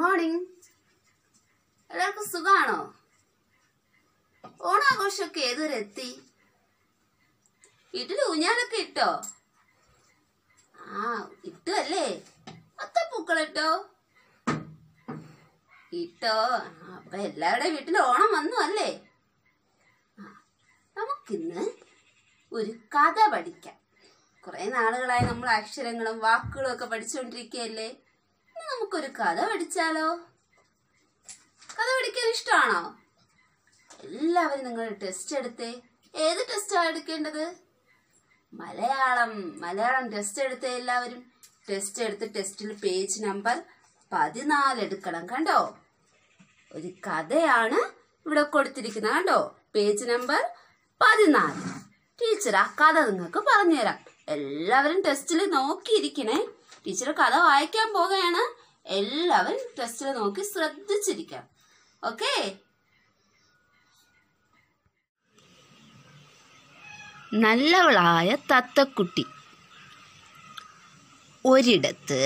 Morning എല്ലാവർക്കും സുഖാണോ ഓണാഘോഷമൊക്കെ ഏതുവരെ എത്തി വീട്ടിൽ ഊഞ്ഞാലൊക്കെ ഇട്ടോ ആ ഇട്ടു അല്ലേ മൊത്തം പൂക്കളിട്ടോ ഇട്ടോ അപ്പൊ എല്ലാവരുടെ വീട്ടിൽ ഓണം വന്നു അല്ലേ നമുക്കിന്ന് ഒരു കഥ പഠിക്കാം കുറെ നാളുകളായി നമ്മൾ അക്ഷരങ്ങളും വാക്കുകളും ഒക്കെ പഠിച്ചുകൊണ്ടിരിക്കുകയല്ലേ നമുക്കൊരു കഥ പഠിച്ചാലോ കഥ പഠിക്കാൻ ഇഷ്ടമാണോ എല്ലാവരും നിങ്ങൾ ടെസ്റ്റ് എടുത്തേ ഏത് ടെസ്റ്റാണ് എടുക്കേണ്ടത് മലയാളം മലയാളം ടെസ്റ്റ് എടുത്തേ എല്ലാവരും ടെസ്റ്റ് എടുത്ത് ടെസ്റ്റിൽ പേജ് നമ്പർ പതിനാല് എടുക്കണം കണ്ടോ ഒരു കഥയാണ് ഇവിടെ കൊടുത്തിരിക്കുന്നത് കണ്ടോ പേജ് നമ്പർ പതിനാല് ടീച്ചർ ആ കഥ നിങ്ങൾക്ക് പറഞ്ഞുതരാം എല്ലാവരും ടെസ്റ്റിൽ നോക്കിയിരിക്കണേ ടീച്ചർ കഥ വായിക്കാൻ പോവുകയാണ് എല്ലാവരും ടെസ്റ്റിൽ നോക്കി ശ്രദ്ധിച്ചിരിക്കാം ഓക്കെ നല്ലവളായ തത്തക്കുട്ടി ഒരിടത്ത്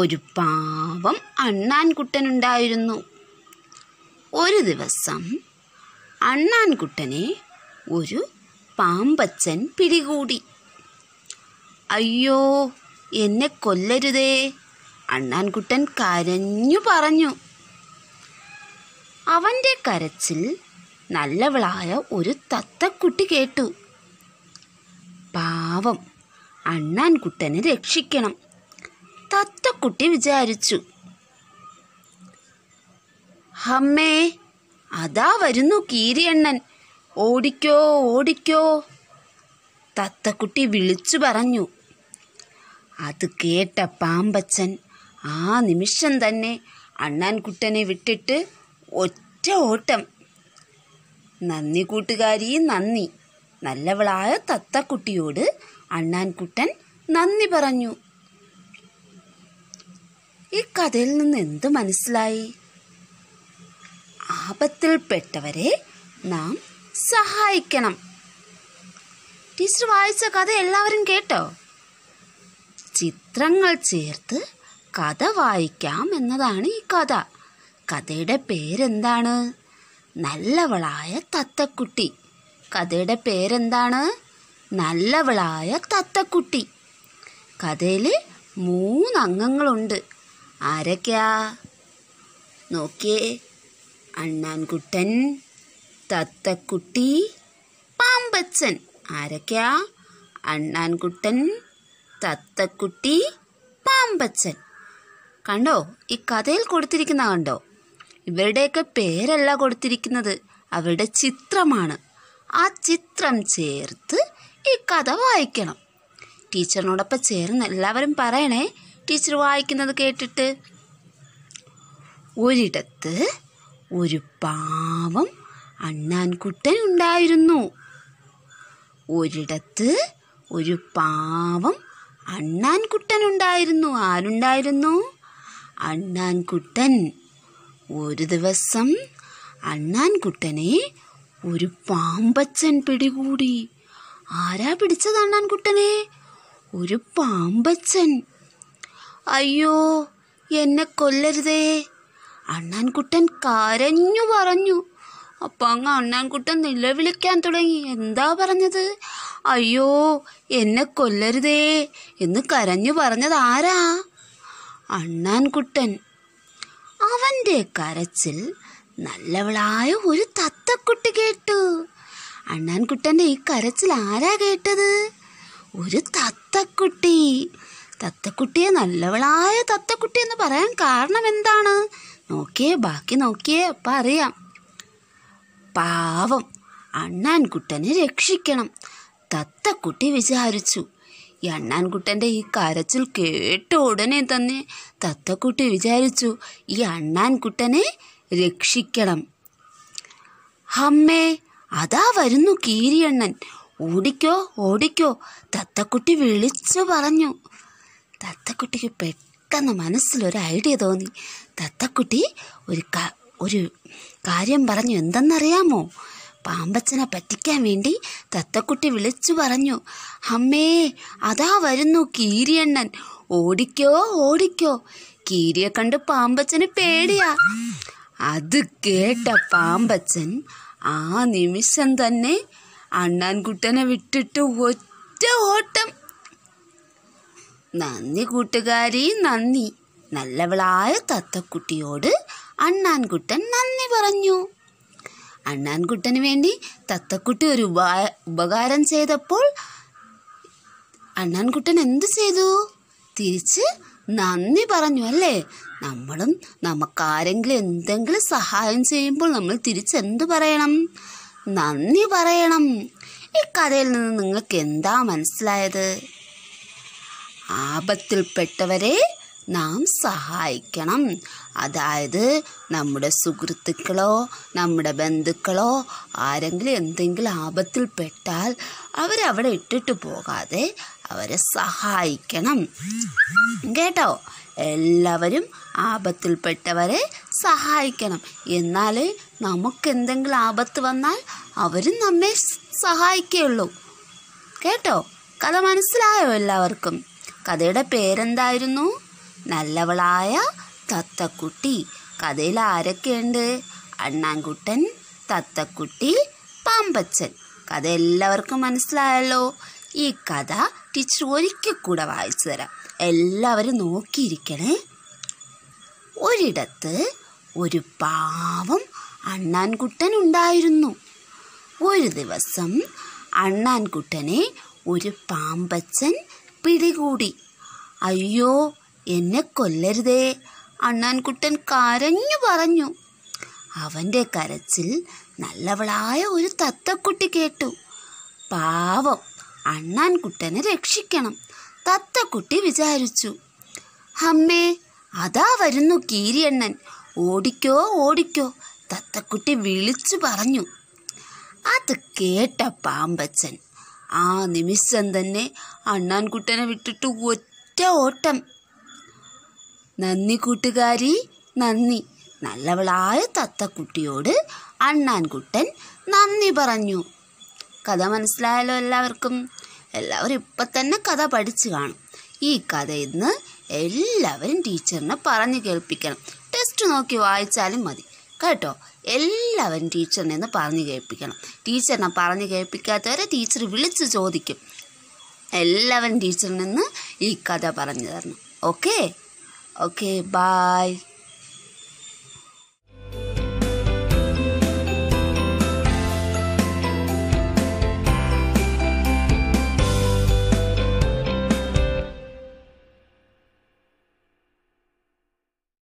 ഒരു പാവം അണ്ണാൻകുട്ടനുണ്ടായിരുന്നു ഒരു ദിവസം അണ്ണാൻകുട്ടനെ ഒരു പാമ്പച്ചൻ പിടികൂടി അയ്യോ എന്നെ കൊല്ലരുതേ അണ്ണാൻകുട്ടൻ കരഞ്ഞു പറഞ്ഞു അവൻ്റെ കരച്ചിൽ നല്ലവളായ ഒരു തത്തക്കുട്ടി കേട്ടു പാവം അണ്ണാൻകുട്ടനെ രക്ഷിക്കണം തത്തക്കുട്ടി വിചാരിച്ചു ഹമ്മേ അതാ വരുന്നു കീരിയണ്ണൻ ഓടിക്കോ ഓടിക്കോ തത്തക്കുട്ടി വിളിച്ചു പറഞ്ഞു അത് കേട്ട പാമ്പച്ചൻ ആ നിമിഷം തന്നെ അണ്ണാൻകുട്ടനെ വിട്ടിട്ട് ഒറ്റ ഓട്ടം നന്ദി കൂട്ടുകാരി നന്ദി നല്ലവളായ തത്തക്കുട്ടിയോട് അണ്ണാൻകുട്ടൻ നന്ദി പറഞ്ഞു ഈ കഥയിൽ നിന്ന് എന്തു മനസ്സിലായി ആപത്തിൽപ്പെട്ടവരെ നാം സഹായിക്കണം ടീച്ചർ വായിച്ച കഥ എല്ലാവരും കേട്ടോ ചിത്രങ്ങൾ ചേർത്ത് കഥ വായിക്കാം എന്നതാണ് ഈ കഥ കഥയുടെ പേരെന്താണ് നല്ലവളായ തത്തക്കുട്ടി കഥയുടെ പേരെന്താണ് നല്ലവളായ തത്തക്കുട്ടി കഥയിൽ മൂന്ന് ആരൊക്കെയാ നോക്കിയേ അണ്ണാൻകുട്ടൻ തത്തക്കുട്ടി പാമ്പച്ചൻ ആരൊക്കെയാ അണ്ണാൻകുട്ടൻ തത്തക്കുട്ടി പാമ്പച്ചൻ കണ്ടോ ഈ കഥയിൽ കൊടുത്തിരിക്കുന്ന കണ്ടോ ഇവരുടെയൊക്കെ പേരല്ല കൊടുത്തിരിക്കുന്നത് അവരുടെ ചിത്രമാണ് ആ ചിത്രം ചേർത്ത് ഈ കഥ വായിക്കണം ടീച്ചറിനോടൊപ്പം ചേർന്ന് എല്ലാവരും പറയണേ ടീച്ചർ വായിക്കുന്നത് കേട്ടിട്ട് ഒരിടത്ത് ഒരു പാവം അണ്ണാൻകുട്ടൻ ഉണ്ടായിരുന്നു ഒരിടത്ത് ഒരു പാവം അണ്ണാൻകുട്ടൻ ഉണ്ടായിരുന്നു ആരുണ്ടായിരുന്നു അണ്ണാൻകുട്ടൻ ഒരു ദിവസം അണ്ണാൻകുട്ടനെ ഒരു പാമ്പച്ചൻ പിടികൂടി ആരാ പിടിച്ചത് അണ്ണാൻകുട്ടനെ ഒരു പാമ്പച്ചൻ അയ്യോ എന്നെ കൊല്ലരുതേ അണ്ണാൻകുട്ടൻ കരഞ്ഞു പറഞ്ഞു അപ്പം അങ്ങ് അണ്ണാൻകുട്ടൻ നിലവിളിക്കാൻ തുടങ്ങി എന്താ പറഞ്ഞത് അയ്യോ എന്നെ കൊല്ലരുതേ എന്ന് കരഞ്ഞു പറഞ്ഞത് ആരാ അണ്ണാൻകുട്ടൻ അവൻ്റെ കരച്ചിൽ നല്ലവളായ ഒരു തത്തക്കുട്ടി കേട്ടു അണ്ണാൻകുട്ടൻ്റെ ഈ കരച്ചിൽ ആരാ കേട്ടത് ഒരു തത്തക്കുട്ടി തത്തക്കുട്ടിയെ നല്ലവളായ തത്തക്കുട്ടി എന്ന് പറയാൻ കാരണം എന്താണ് നോക്കിയേ ബാക്കി നോക്കിയേ അപ്പം അറിയാം പാവം അണ്ണാൻകുട്ടനെ രക്ഷിക്കണം തത്തക്കുട്ടി വിചാരിച്ചു അണ്ണാൻകുട്ടൻ്റെ ഈ കരച്ചിൽ കേട്ട ഉടനെ തന്നെ തത്തക്കുട്ടി വിചാരിച്ചു ഈ അണ്ണാൻകുട്ടനെ രക്ഷിക്കണം അമ്മേ അതാ വരുന്നു കീരിയണ്ണൻ ഓടിക്കോ ഓടിക്കോ തത്തക്കുട്ടി വിളിച്ചു പറഞ്ഞു തത്തക്കുട്ടിക്ക് പെട്ടെന്ന് മനസ്സിലൊരു ഐഡിയ തോന്നി തത്തക്കുട്ടി ഒരു ഒരു കാര്യം പറഞ്ഞു എന്തെന്നറിയാമോ പാമ്പച്ചനെ പറ്റിക്കാൻ വേണ്ടി തത്തക്കുട്ടി വിളിച്ചു പറഞ്ഞു അമ്മേ അതാ വരുന്നു കീരിയണ്ണൻ ഓടിക്കോ ഓടിക്കോ കീരിയെ കണ്ട് പാമ്പച്ചന് പേടിയാ അത് കേട്ട പാമ്പച്ചൻ ആ നിമിഷം തന്നെ അണ്ണാൻകുട്ടനെ വിട്ടിട്ട് ഒറ്റ ഓട്ടം നന്ദി കൂട്ടുകാരി നന്ദി നല്ലവളായ തത്തക്കുട്ടിയോട് അണ്ണാൻകുട്ടൻ നന്ദി പറഞ്ഞു അണ്ണാൻകുട്ടന് വേണ്ടി തത്തക്കുട്ടി ഒരു ഉപകാരം ചെയ്തപ്പോൾ അണ്ണാൻകുട്ടൻ എന്തു ചെയ്തു തിരിച്ച് നന്ദി പറഞ്ഞു അല്ലേ നമ്മളും നമുക്കാരെങ്കിലും എന്തെങ്കിലും സഹായം ചെയ്യുമ്പോൾ നമ്മൾ തിരിച്ചെന്തു പറയണം നന്ദി പറയണം ഈ കഥയിൽ നിന്ന് നിങ്ങൾക്ക് എന്താ മനസ്സിലായത് ആപത്തിൽപ്പെട്ടവരെ നാം സഹായിക്കണം അതായത് നമ്മുടെ സുഹൃത്തുക്കളോ നമ്മുടെ ബന്ധുക്കളോ ആരെങ്കിലും എന്തെങ്കിലും ആപത്തിൽ പെട്ടാൽ അവരവിടെ ഇട്ടിട്ട് പോകാതെ അവരെ സഹായിക്കണം കേട്ടോ എല്ലാവരും ആപത്തിൽപ്പെട്ടവരെ സഹായിക്കണം എന്നാൽ നമുക്കെന്തെങ്കിലും ആപത്ത് വന്നാൽ അവരും നമ്മെ സഹായിക്കുകയുള്ളൂ കേട്ടോ കഥ മനസ്സിലായോ എല്ലാവർക്കും കഥയുടെ പേരെന്തായിരുന്നു നല്ലവളായ തത്തക്കുട്ടി കഥയിൽ ആരൊക്കെയുണ്ട് അണ്ണാൻകുട്ടൻ തത്തക്കുട്ടി പാമ്പച്ചൻ കഥ എല്ലാവർക്കും മനസ്സിലായല്ലോ ഈ കഥ ടീച്ചർ ഒരിക്കൽ കൂടെ വായിച്ചു തരാം എല്ലാവരും നോക്കിയിരിക്കണേ ഒരിടത്ത് ഒരു പാവം അണ്ണാൻകുട്ടൻ ഉണ്ടായിരുന്നു ഒരു ദിവസം അണ്ണാൻകുട്ടനെ ഒരു പാമ്പച്ചൻ പിടികൂടി അയ്യോ എന്നെ കൊല്ലരുതേ അണ്ണാൻകുട്ടൻ കരഞ്ഞു പറഞ്ഞു അവൻ്റെ കരച്ചിൽ നല്ലവളായ ഒരു തത്തക്കുട്ടി കേട്ടു പാവം അണ്ണാൻകുട്ടനെ രക്ഷിക്കണം തത്തക്കുട്ടി വിചാരിച്ചു അമ്മേ അതാ വരുന്നു കീരിയണ്ണൻ ഓടിക്കോ ഓടിക്കോ തത്തക്കുട്ടി വിളിച്ചു പറഞ്ഞു അത് കേട്ട പാമ്പച്ചൻ ആ നിമിഷം തന്നെ അണ്ണാൻകുട്ടനെ വിട്ടിട്ട് ഒറ്റ ഓട്ടം നന്ദി കൂട്ടുകാരി നന്ദി നല്ലവളായ തത്തക്കുട്ടിയോട് അണ്ണാൻകുട്ടൻ നന്ദി പറഞ്ഞു കഥ മനസ്സിലായല്ലോ എല്ലാവർക്കും എല്ലാവരും ഇപ്പം തന്നെ കഥ പഠിച്ചു കാണും ഈ കഥ ഇന്ന് എല്ലാവരും ടീച്ചറിനെ പറഞ്ഞു കേൾപ്പിക്കണം ടെസ്റ്റ് നോക്കി വായിച്ചാലും മതി കേട്ടോ എല്ലാവരും ടീച്ചറിനെ ഒന്ന് പറഞ്ഞു കേൾപ്പിക്കണം ടീച്ചറിനെ പറഞ്ഞു കേൾപ്പിക്കാത്തവരെ ടീച്ചർ വിളിച്ച് ചോദിക്കും എല്ലാവരും ടീച്ചറിൽ നിന്ന് ഈ കഥ പറഞ്ഞു തരണം ഓക്കേ Okay, bye.